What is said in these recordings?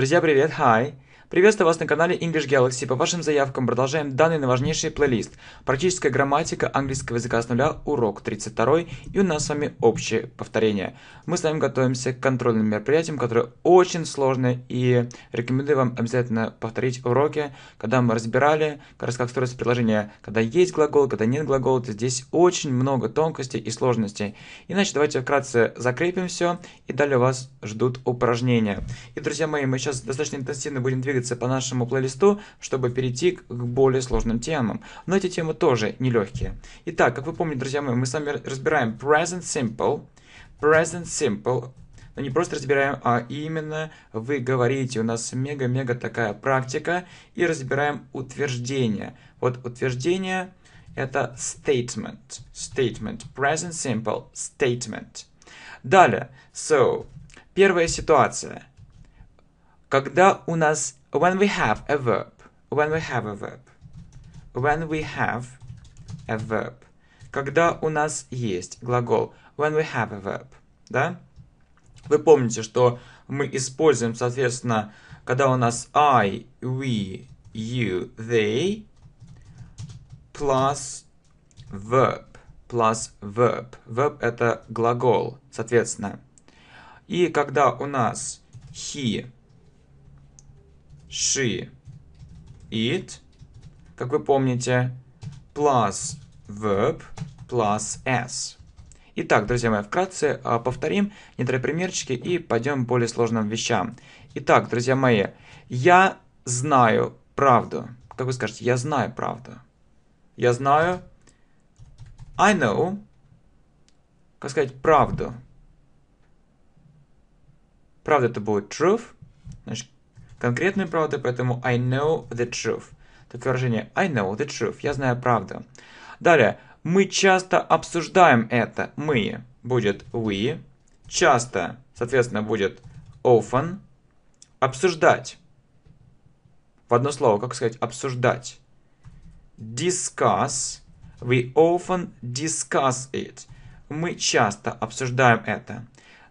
Друзья, привет, hi. Приветствую вас на канале English Galaxy. По вашим заявкам продолжаем данный важнейший плейлист «Практическая грамматика английского языка с нуля. Урок 32». И у нас с вами общее повторение. Мы с вами готовимся к контрольным мероприятиям, которые очень сложные. И рекомендую вам обязательно повторить уроки, когда мы разбирали, как раз как строится предложение, когда есть глагол, когда нет глагола. То здесь очень много тонкостей и сложностей. Иначе давайте вкратце закрепим все, и далее вас ждут упражнения. И, друзья мои, мы сейчас достаточно интенсивно будем двигаться двигаться по нашему плейлисту, чтобы перейти к более сложным темам. Но эти темы тоже нелегкие. Итак, как вы помните, друзья мои, мы с вами разбираем Present Simple. Present Simple но ну, не просто разбираем, а именно вы говорите. У нас мега-мега такая практика. И разбираем утверждение. Вот утверждение это statement. Statement. Present simple. Statement. Далее. So. Первая ситуация. Когда у нас when we have a verb, when we have a verb, when we have a verb, когда у нас есть глагол when we have a verb, да? Вы помните, что мы используем, соответственно, когда у нас I, we, you, they, plus verb, plus verb. Verb – это глагол, соответственно. И когда у нас he, she, it, как вы помните, plus verb plus s. Итак, друзья мои, вкратце а, повторим некоторые примерчики и пойдем к более сложным вещам. Итак, друзья мои, я знаю правду. Как вы скажете, я знаю правду. Я знаю. I know. Как сказать, правду. Правда это будет truth. Значит, конкретной правды, поэтому I know the truth. Такое выражение I know the truth. Я знаю правду. Далее. Мы часто обсуждаем это. Мы будет we. Часто, соответственно, будет often. Обсуждать. В одно слово, как сказать обсуждать? Discuss. We often discuss it. Мы часто обсуждаем это.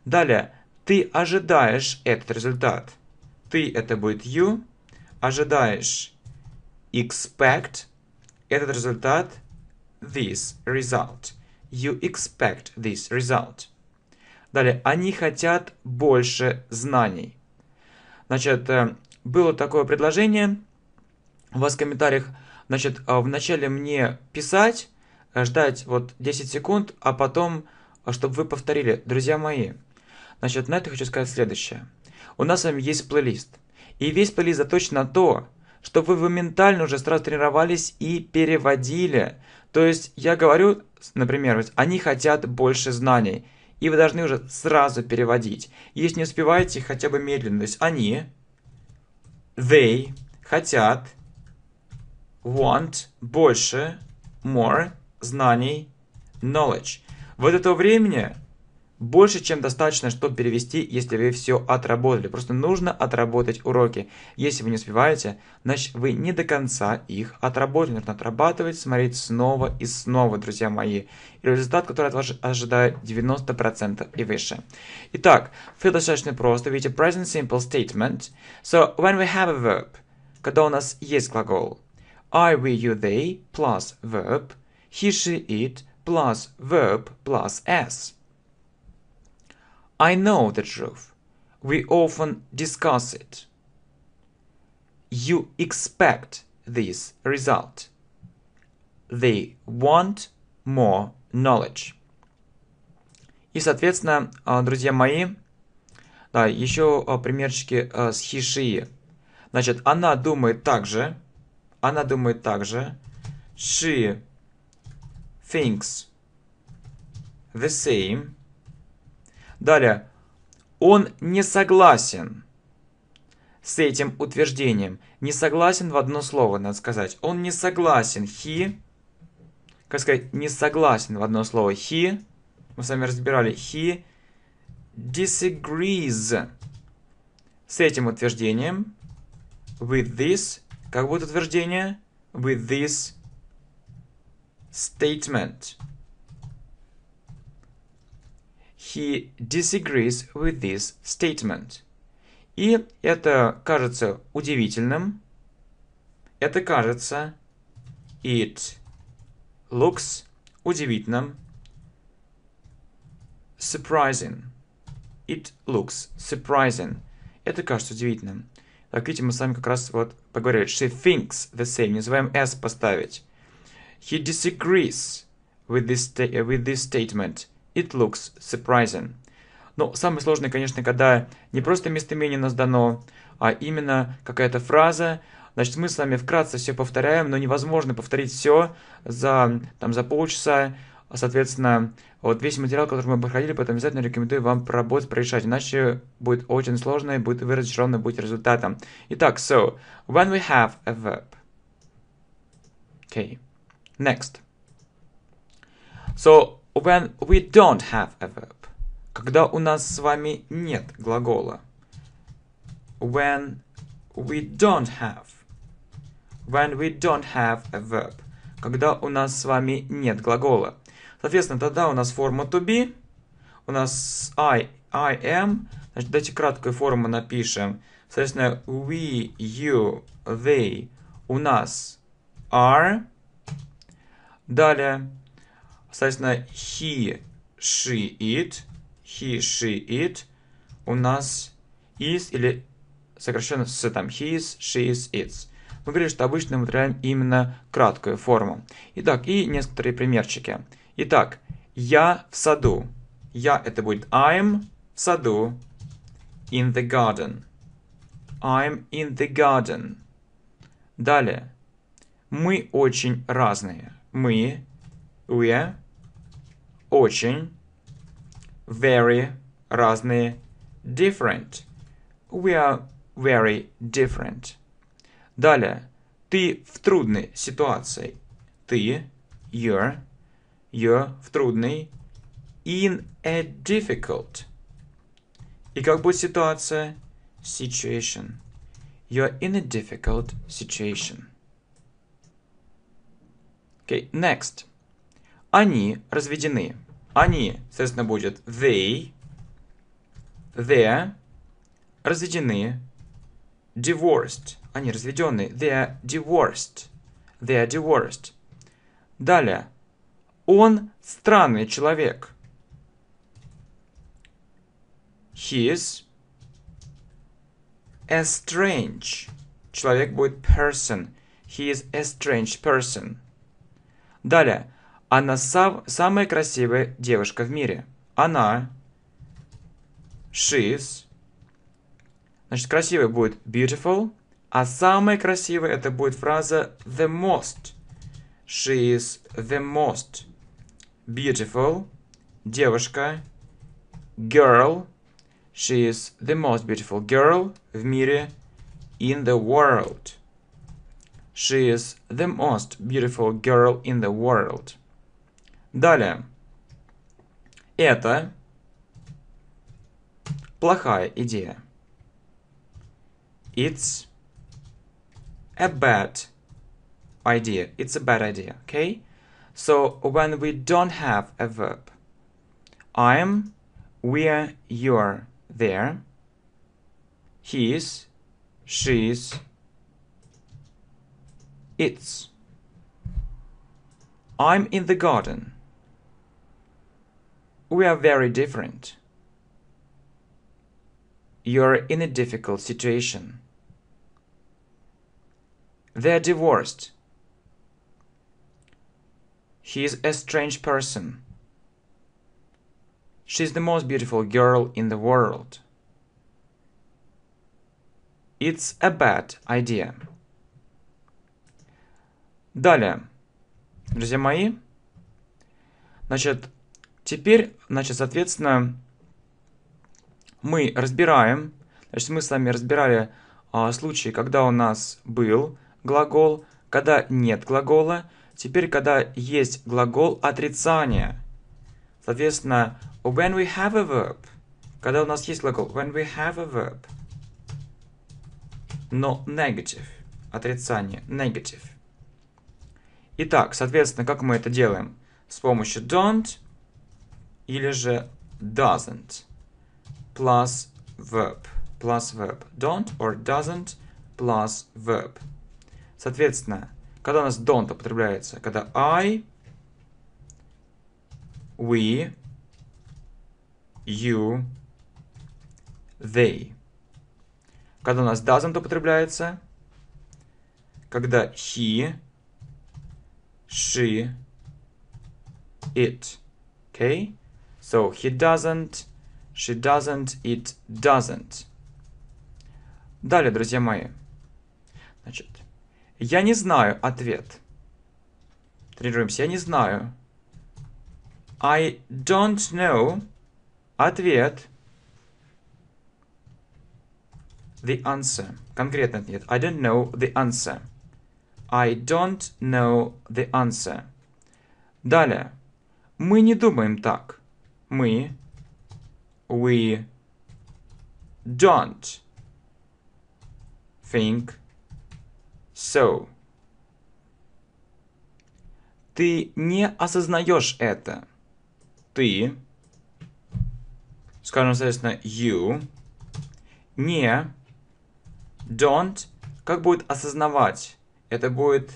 Далее. Ты ожидаешь этот результат. Ты это будет you. Ожидаешь expect. Этот результат this result. You expect this result. Далее, они хотят больше знаний. Значит, э, было такое предложение у вас в комментариях. Значит, э, вначале мне писать, э, ждать вот 10 секунд, а потом, чтобы вы повторили. Друзья мои, значит, на это хочу сказать следующее. У нас с вами есть плейлист. И весь плейлист заточен на то, чтобы вы ментально уже сразу тренировались и переводили. То есть я говорю, например, они хотят больше знаний, и вы должны уже сразу переводить. Если не успеваете, хотя бы медленно. То есть они, they, хотят, want, больше, more, знаний, knowledge. Вот этого времени больше, чем достаточно, чтобы перевести, если вы все отработали. Просто нужно отработать уроки. Если вы не успеваете, значит вы не до конца их отработали. Нужно отрабатывать, смотреть снова и снова, друзья мои. И результат, который от вас ожидает 90% и выше. Итак, все достаточно просто. Видите, present simple statement. So, when we have a verb, когда у нас есть глагол, I, we, you, they, plus verb, he, she, it, plus verb, plus s. I know the truth. We often discuss it. You expect this result. They want more knowledge. И, соответственно, друзья мои, да, еще примерчики с Хиши. Значит, она думает так же. Она думает так же. She thinks the same Далее. Он не согласен с этим утверждением. Не согласен в одно слово, надо сказать. Он не согласен. He, как сказать, не согласен в одно слово. He, мы с вами разбирали, he disagrees с этим утверждением. With this, как будет утверждение? With this statement. he disagrees with this statement. И это кажется удивительным. Это кажется it looks удивительным. Surprising. It looks surprising. Это кажется удивительным. Так, видите, мы с вами как раз вот поговорили. She thinks the same. Не забываем S поставить. He disagrees with this, with this statement. It looks surprising. Но самое сложное, конечно, когда не просто местоимение нас дано, а именно какая-то фраза, Значит, мы с вами вкратце все повторяем, но невозможно повторить все за, там, за полчаса. Соответственно, вот весь материал, который мы проходили, поэтому обязательно рекомендую вам поработать, прорешать, иначе будет очень сложно, и будет вы разочарованы будет результатом. Итак, so, when we have a verb. Okay, next. So, when we don't have a verb. Когда у нас с вами нет глагола. When we don't have. When we don't have a verb. Когда у нас с вами нет глагола. Соответственно, тогда у нас форма to be. У нас I, I am. Значит, давайте краткую форму напишем. Соответственно, we, you, they у нас are. Далее Соответственно, he, she, it, he, she, it у нас is или сокращенно с там his, she's, it's. Мы говорили, что обычно мы выбираем именно краткую форму. Итак, и некоторые примерчики. Итак, я в саду. Я это будет I'm в саду. In the garden. I'm in the garden. Далее. Мы очень разные. Мы, we, очень, very, разные, different. We are very different. Далее. Ты в трудной ситуации. Ты, you're, you're в трудной, in a difficult. И как будет ситуация? Situation. You're in a difficult situation. Okay, next. Они разведены. Они, соответственно, будет they, they разведены, divorced. Они разведены. are divorced. They are divorced. Далее. Он странный человек. He is a strange. Человек будет person. He is a strange person. Далее. Она сам, самая красивая девушка в мире. Она. she's Значит, красивая будет beautiful. А самая красивая это будет фраза the most. She is the most beautiful. Девушка. Girl. She is the most beautiful girl в мире. In the world. She is the most beautiful girl in the world. Далее. Это плохая идея. It's a bad idea. It's a bad idea, okay? So when we don't have a verb, I'm, we're, you're there, he's, she's, it's. I'm in the garden. We are very different. You're in a difficult situation. They're divorced. is a strange person. She is the most beautiful girl in the world. It's a bad idea. Далее, друзья мои, значит, Теперь, значит, соответственно, мы разбираем, значит, мы с вами разбирали а, случаи, когда у нас был глагол, когда нет глагола, теперь, когда есть глагол отрицания. Соответственно, when we have a verb, когда у нас есть глагол when we have a verb, но negative, отрицание, negative. Итак, соответственно, как мы это делаем? С помощью don't, или же doesn't plus verb plus verb. Don't or doesn't plus verb. Соответственно, когда у нас don't употребляется, когда I, we, you, they. Когда у нас doesn't употребляется, когда he, she, it. Okay? So he doesn't, she doesn't, it doesn't. Далее, друзья мои. Значит, я не знаю ответ. Тренируемся. Я не знаю. I don't know. Ответ. The answer. Конкретно нет. I don't know the answer. I don't know the answer. Далее. Мы не думаем так мы, we don't think so. Ты не осознаешь это. Ты, скажем, соответственно, you, не, don't, как будет осознавать? Это будет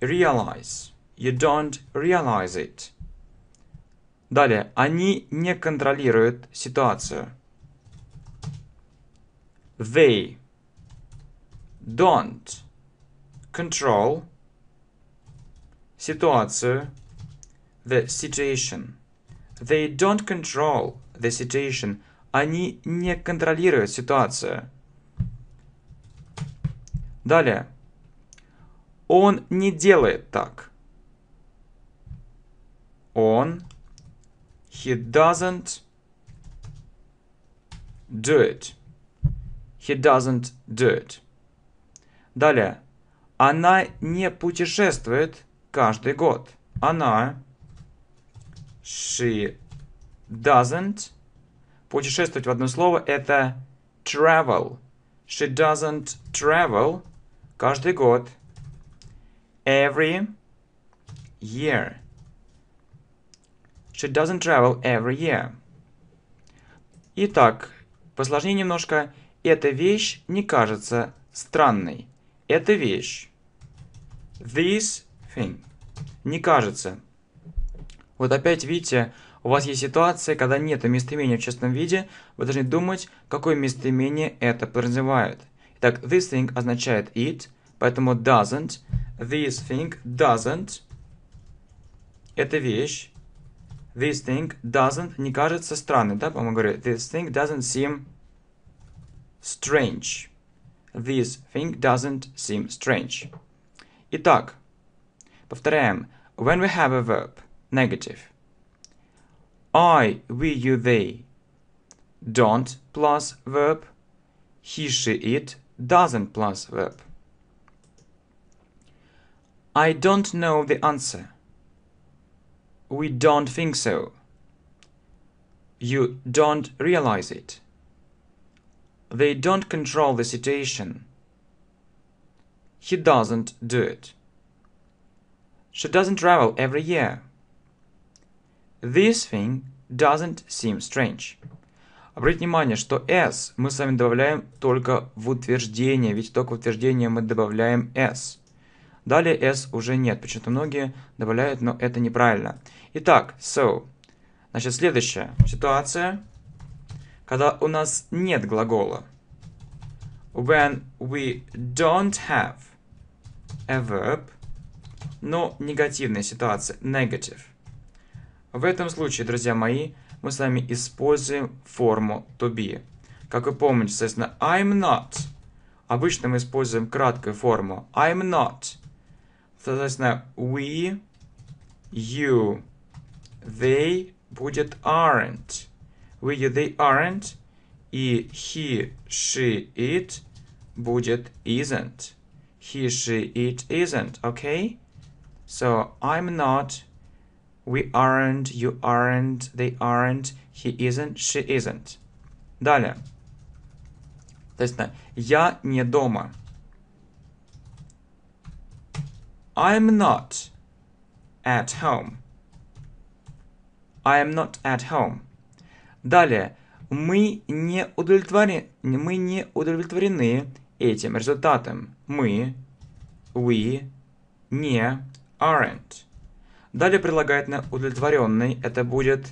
realize. You don't realize it. Далее, они не контролируют ситуацию. They don't control ситуацию, the situation. They don't control the situation. Они не контролируют ситуацию. Далее. Он не делает так. Он He doesn't do it. He doesn't do it. Далее. Она не путешествует каждый год. Она she doesn't путешествовать в одно слово это travel. She doesn't travel каждый год. Every year she doesn't travel every year. Итак, посложнее немножко. Эта вещь не кажется странной. Эта вещь. This thing. Не кажется. Вот опять, видите, у вас есть ситуация, когда нет местоимения в честном виде, вы должны думать, какое местоимение это подразумевает. Итак, this thing означает it, поэтому doesn't. This thing doesn't. Это вещь. This thing doesn't, не кажется странным, да, по-моему, This thing doesn't seem strange. This thing doesn't seem strange. Итак, повторяем. When we have a verb, negative. I, we, you, they. Don't plus verb. He, she, it doesn't plus verb. I don't know the answer. We don't think so. You don't realize it. They don't control the situation. He doesn't do it. She doesn't travel every year. This thing doesn't seem strange. Обратите внимание, что s мы с вами добавляем только в утверждение, ведь только в утверждение мы добавляем s. Далее s уже нет, почему-то многие добавляют, но это неправильно. Итак, so. Значит, следующая ситуация, когда у нас нет глагола. When we don't have a verb, но негативная ситуация, negative. В этом случае, друзья мои, мы с вами используем форму to be. Как вы помните, соответственно, I'm not. Обычно мы используем краткую форму I'm not. Соответственно, we, you, They будет aren't. В they aren't. И he, she, it будет isn't. He, she, it isn't. Okay? So I'm not. We aren't. You aren't. They aren't. He isn't. She isn't. Далее. То я не дома. I'm not at home. I am not at home. Далее. Мы не, удовлетвори, мы не удовлетворены этим результатом. Мы, we, не, aren't. Далее прилагает удовлетворенный. Это будет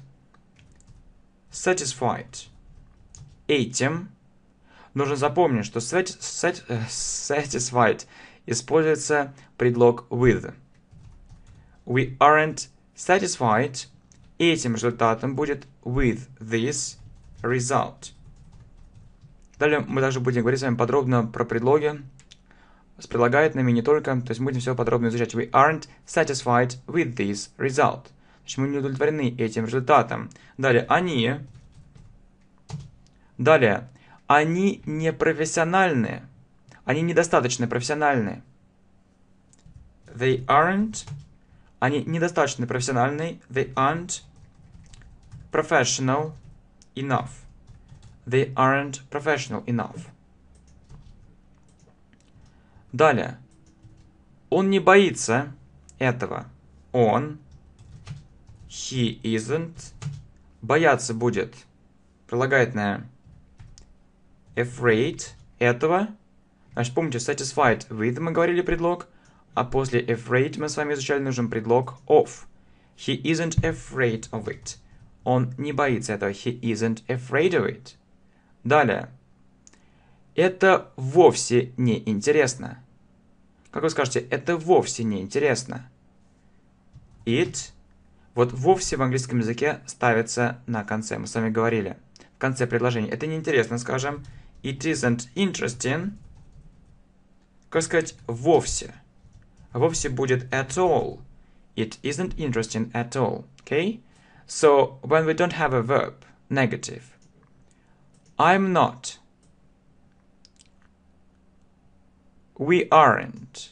satisfied. Этим. Нужно запомнить, что satisfied используется предлог with. We aren't satisfied – этим результатом будет with this result. Далее мы даже будем говорить с вами подробно про предлоги с прилагательными не только, то есть мы будем все подробно изучать. We aren't satisfied with this result. То мы не удовлетворены этим результатом. Далее, они. Далее, они непрофессиональные. Они недостаточно профессиональные. They aren't. Они недостаточно профессиональные. They aren't professional enough. They aren't professional enough. Далее. Он не боится этого. Он. He isn't. Бояться будет. Прилагательное. Afraid. Этого. Значит, помните, satisfied with мы говорили предлог, а после afraid мы с вами изучали нужен предлог of. He isn't afraid of it. Он не боится этого. He isn't afraid of it. Далее. Это вовсе не интересно. Как вы скажете, это вовсе не интересно. It. Вот вовсе в английском языке ставится на конце. Мы с вами говорили. В конце предложения. Это неинтересно, скажем. It isn't interesting. Как сказать вовсе? Вовсе будет at all. It isn't interesting at all. Okay? So when we don't have a verb, negative. I'm not. We aren't.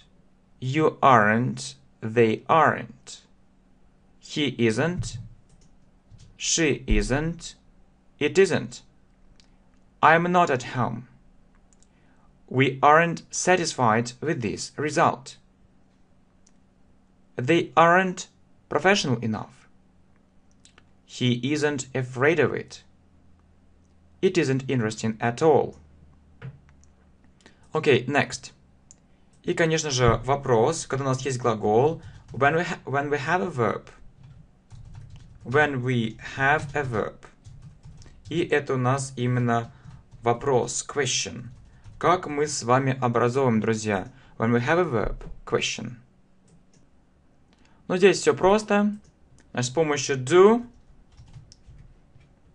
You aren't. They aren't. He isn't. She isn't. It isn't. I'm not at home. We aren't satisfied with this result. They aren't professional enough. He isn't afraid of it. It isn't interesting at all. Okay, next. И, конечно же, вопрос, когда у нас есть глагол. When we, when we have a verb. When we have a verb. И это у нас именно вопрос, question. Как мы с вами образовываем, друзья? When we have a verb, question. Но здесь все просто. Значит, с помощью do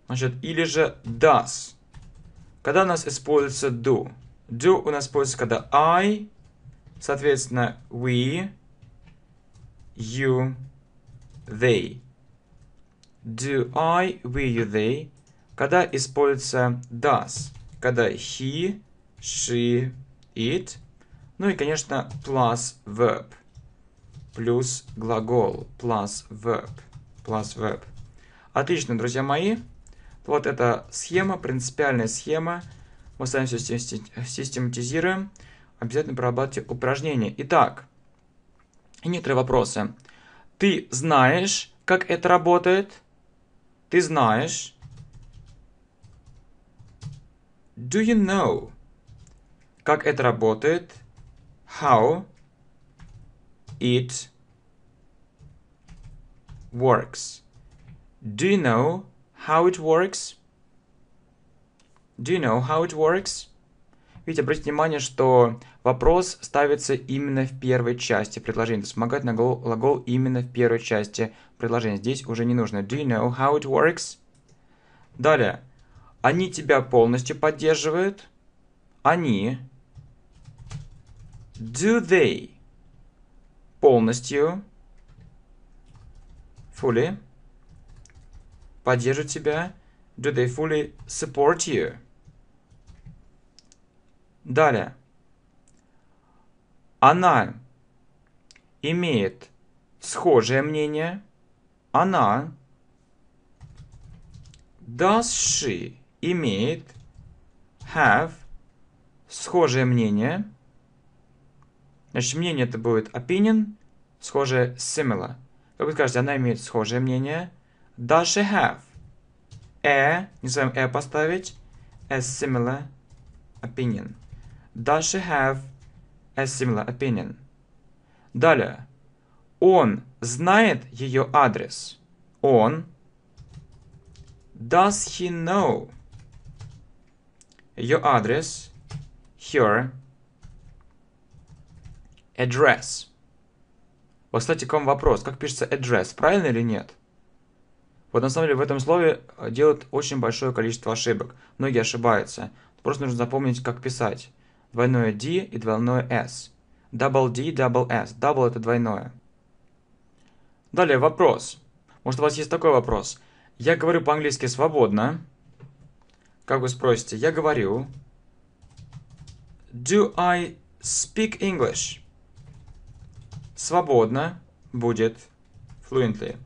Значит, или же does. Когда у нас используется do? Do у нас используется когда I, соответственно, we, you, they. Do I, we, you, they. Когда используется does? Когда he, she, it. Ну и, конечно, plus verb. Плюс глагол. Plus verb. Plus verb. Отлично, друзья мои. Вот эта схема, принципиальная схема. Мы с вами все систематизируем. Обязательно прорабатывайте упражнения. Итак, некоторые вопросы. Ты знаешь, как это работает? Ты знаешь. Do you know? Как это работает? How it works. Do you know how it works? Do you know how it works? Ведь обратите внимание, что вопрос ставится именно в первой части предложения. То на глагол именно в первой части предложения. Здесь уже не нужно. Do you know how it works? Далее. Они тебя полностью поддерживают. Они. Do they? Полностью. Fully поддерживают тебя? Do they fully support you? Далее. Она имеет схожее мнение. Она. Does she имеет have схожее мнение? Значит, мнение это будет opinion, схожее similar. Как вы скажете, она имеет схожее мнение – Does she have. A, e, не знаем A e поставить, a similar opinion. Does she have a similar opinion? Далее. Он знает ее адрес. Он. Does he know ее адрес? Her address. Вот, кстати, к вам вопрос. Как пишется address? Правильно или нет? Вот на самом деле в этом слове э, делают очень большое количество ошибок. Многие ошибаются. Просто нужно запомнить, как писать. Двойное D и двойное S. Double D, double S. Double это двойное. Далее вопрос. Может у вас есть такой вопрос. Я говорю по-английски свободно. Как вы спросите? Я говорю. Do I speak English? Свободно будет fluently.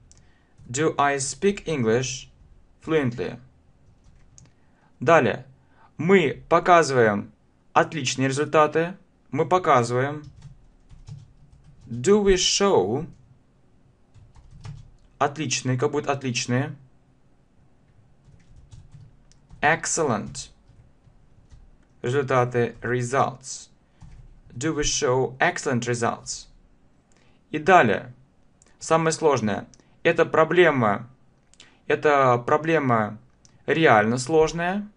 Do I speak English fluently? Далее. Мы показываем отличные результаты. Мы показываем. Do we show? Отличные, как будто отличные. Excellent. Результаты results. Do we show excellent results? И далее. Самое сложное. Эта проблема, эта проблема реально сложная.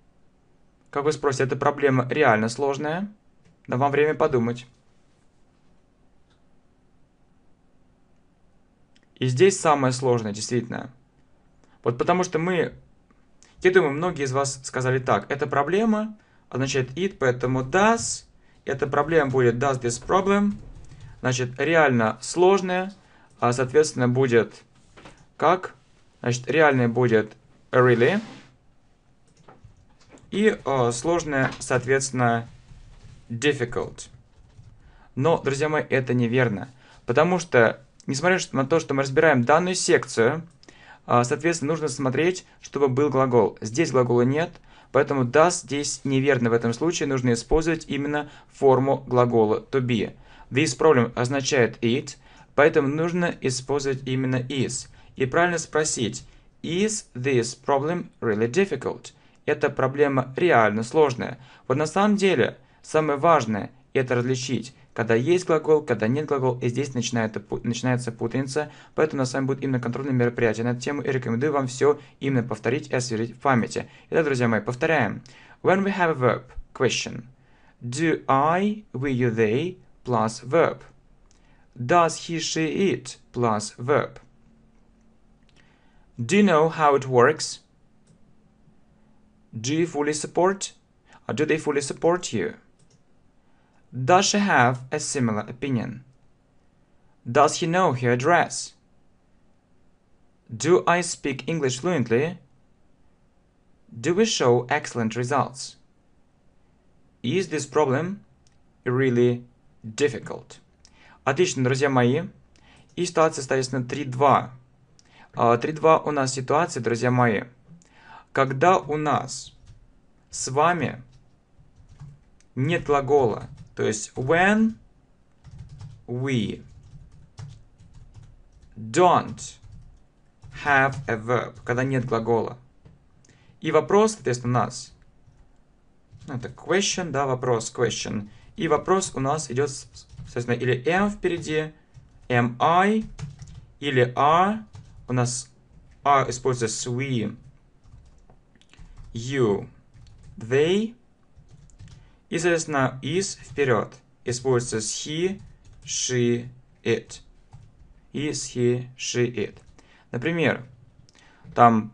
Как вы спросите, эта проблема реально сложная? Да, вам время подумать. И здесь самое сложное, действительно. Вот потому что мы, я думаю, многие из вас сказали так, это проблема означает it, поэтому does, эта проблема будет does this problem, значит, реально сложная, а, соответственно, будет как, значит, реальный будет really, и э, сложное, соответственно, difficult. Но, друзья мои, это неверно, потому что, несмотря на то, что мы разбираем данную секцию, э, соответственно, нужно смотреть, чтобы был глагол. Здесь глагола нет, поэтому does здесь неверно. В этом случае нужно использовать именно форму глагола to be. This problem означает it, поэтому нужно использовать именно is – и правильно спросить «Is this problem really difficult?» Эта проблема реально сложная. Вот на самом деле самое важное – это различить, когда есть глагол, когда нет глагол, и здесь начинает, начинается путаница, поэтому на самом будет именно контрольное мероприятие на эту тему, и рекомендую вам все именно повторить и освежить в памяти. Итак, друзья мои, повторяем. When we have a verb, question. Do I, we, you, they, plus verb. Does he, she, it, plus verb. Do you know how it works? Do you fully support? Or do they fully support you? Does she have a similar opinion? Does he know her address? Do I speak English fluently? Do we show excellent results? Is this problem really difficult? Отлично, друзья мои. И ситуация, соответственно, 3-2. 3-2 а, у нас ситуация, друзья мои. Когда у нас с вами нет глагола, то есть when we don't have a verb, когда нет глагола. И вопрос, соответственно, у нас. Ну, это question, да, вопрос, question. И вопрос у нас идет, соответственно, или am впереди, am I, или are, у нас are используется we, you, they. И, соответственно, is вперед. Используется he, she, it. Is, he, she, it. Например, там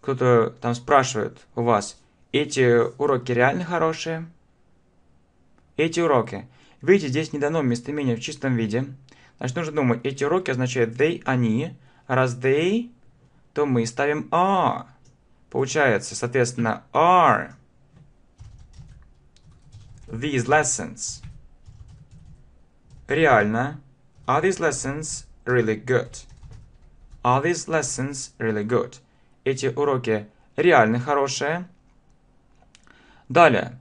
кто-то там спрашивает у вас, эти уроки реально хорошие? Эти уроки. Видите, здесь не дано местоимение в чистом виде. Значит, нужно думать, эти уроки означают they, они раз they, то мы ставим are. Получается, соответственно, are these lessons реально? Are these lessons really good? Are these lessons really good? Эти уроки реально хорошие. Далее,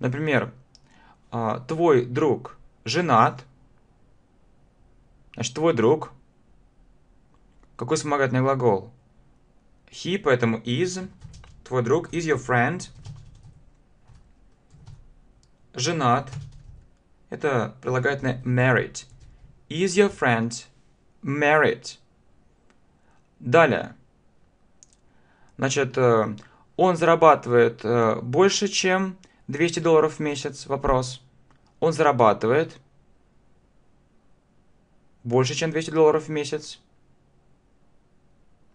например, а, твой друг женат. Значит, твой друг какой вспомогательный глагол? He, поэтому is. Твой друг is your friend. Женат. Это прилагательное married. Is your friend married? Далее. Значит, э, он зарабатывает э, больше, чем 200 долларов в месяц. Вопрос. Он зарабатывает больше, чем 200 долларов в месяц.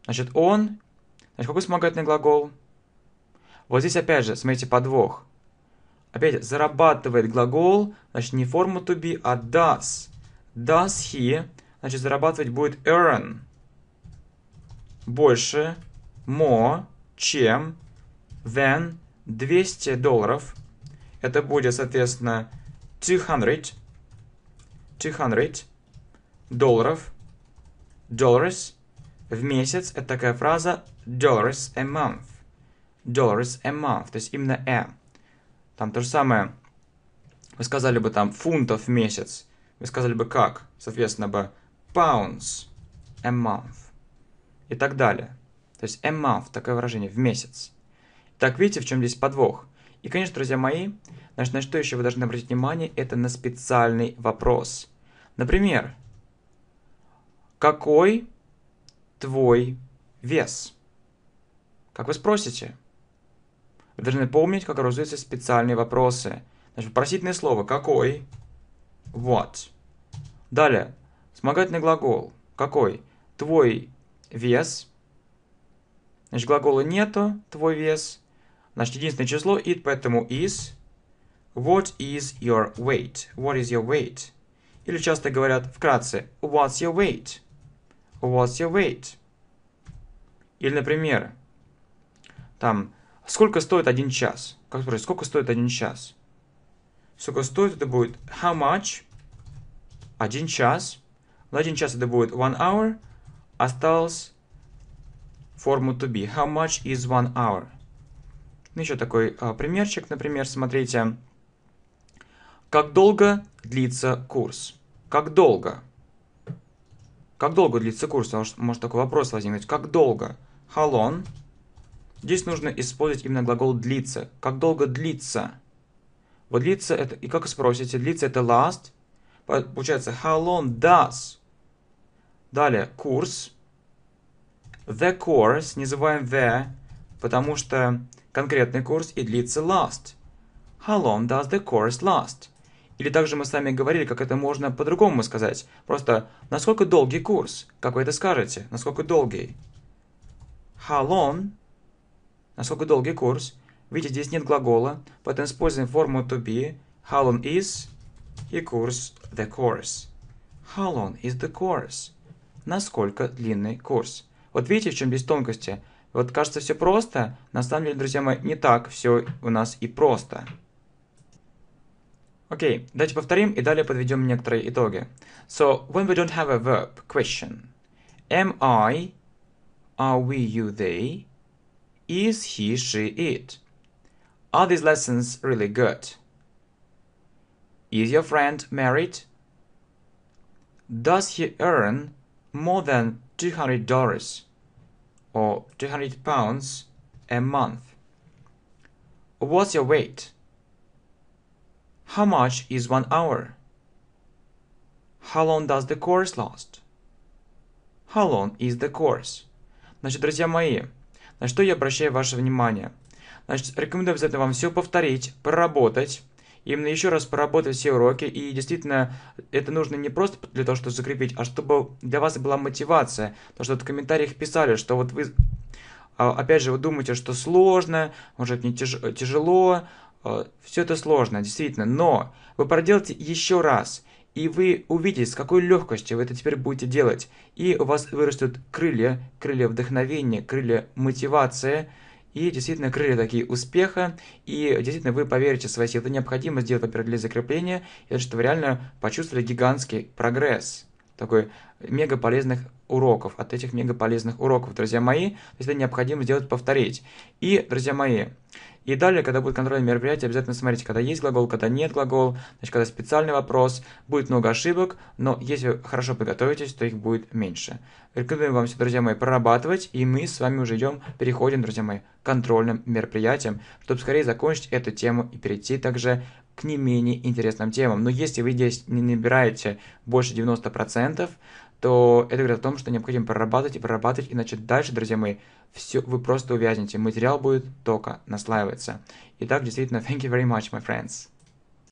Значит, он... Значит, какой вспомогательный глагол? Вот здесь опять же, смотрите, подвох. Опять зарабатывает глагол, значит, не форму to be, а does. Does he, значит, зарабатывать будет earn. Больше, more, чем, than 200 долларов. Это будет, соответственно, 200, 200 долларов, dollars, в месяц это такая фраза dollars a month. Dollars a month, то есть именно a. «э». Там то же самое. Вы сказали бы там фунтов в месяц. Вы сказали бы как? Соответственно бы pounds a month. И так далее. То есть a month, такое выражение, в месяц. Так, видите, в чем здесь подвох? И, конечно, друзья мои, значит, на что еще вы должны обратить внимание, это на специальный вопрос. Например, какой твой вес? Как вы спросите? Вы должны помнить, как разуются специальные вопросы. Значит, вопросительное слово «какой?» «What?» Далее, вспомогательный глагол. Какой? Твой вес. Значит, глагола нету, твой вес. Значит, единственное число it, поэтому is. What is your weight? What is your weight? Или часто говорят вкратце, what's your weight? What's your weight? Или, например, там, сколько стоит один час? Как спросить, сколько стоит один час? Сколько стоит, это будет how much, один час. На один час это будет one hour. Осталось форму to be. How much is one hour? Ну, еще такой а, примерчик, например, смотрите. Как долго длится курс? Как долго? Как долго длится курс? Может, такой вопрос возникнуть. Как долго? How long? Здесь нужно использовать именно глагол длится. Как долго длится? Вот длится это, и как спросите, длится это last. Получается, how long does? Далее, курс. The course, не называем the, потому что конкретный курс и длится last. How long does the course last? Или также мы с вами говорили, как это можно по-другому сказать. Просто, насколько долгий курс? Как вы это скажете? Насколько долгий? How long? Насколько долгий курс? Видите, здесь нет глагола, поэтому используем форму to be. How long is? И курс the course. How long is the course? Насколько длинный курс? Вот видите, в чем здесь тонкости? Вот кажется все просто, на самом деле, друзья мои, не так все у нас и просто. okay, давайте повторим и далее подведем некоторые итоги. So, when we don't have a verb, question. Am I, are we, you, they, is he, she, it? Are these lessons really good? Is your friend married? Does he earn more than $200 or 200 pounds a month? What's your weight? How much is one hour? How long does the course last? How long is the course? Значит, друзья мои, на что я обращаю ваше внимание? Значит, рекомендую обязательно вам все повторить, проработать, именно еще раз проработать все уроки, и действительно, это нужно не просто для того, чтобы закрепить, а чтобы для вас была мотивация, потому что в комментариях писали, что вот вы, а, опять же, вы думаете, что сложно, может, не тяж тяжело, Э, Все это сложно, действительно, но вы проделайте еще раз, и вы увидите, с какой легкостью вы это теперь будете делать. И у вас вырастут крылья, крылья вдохновения, крылья мотивации, и действительно крылья такие успеха, и действительно вы поверите в свои силы. Это необходимо сделать, во-первых, для закрепления, и что вы реально почувствовали гигантский прогресс такой мега полезных уроков, от этих мега полезных уроков, друзья мои. То есть это необходимо сделать, повторить. И, друзья мои, и далее, когда будет контрольное мероприятие, обязательно смотрите, когда есть глагол, когда нет глагол, значит, когда специальный вопрос, будет много ошибок, но если вы хорошо подготовитесь, то их будет меньше. Рекомендуем вам все, друзья мои, прорабатывать, и мы с вами уже идем, переходим, друзья мои, к контрольным мероприятиям, чтобы скорее закончить эту тему и перейти также к не менее интересным темам. Но если вы здесь не набираете больше 90%, то это говорит о том, что необходимо прорабатывать и прорабатывать, иначе дальше, друзья мои, все, вы просто увязнете. Материал будет только наслаиваться. Итак, действительно, thank you very much, my friends.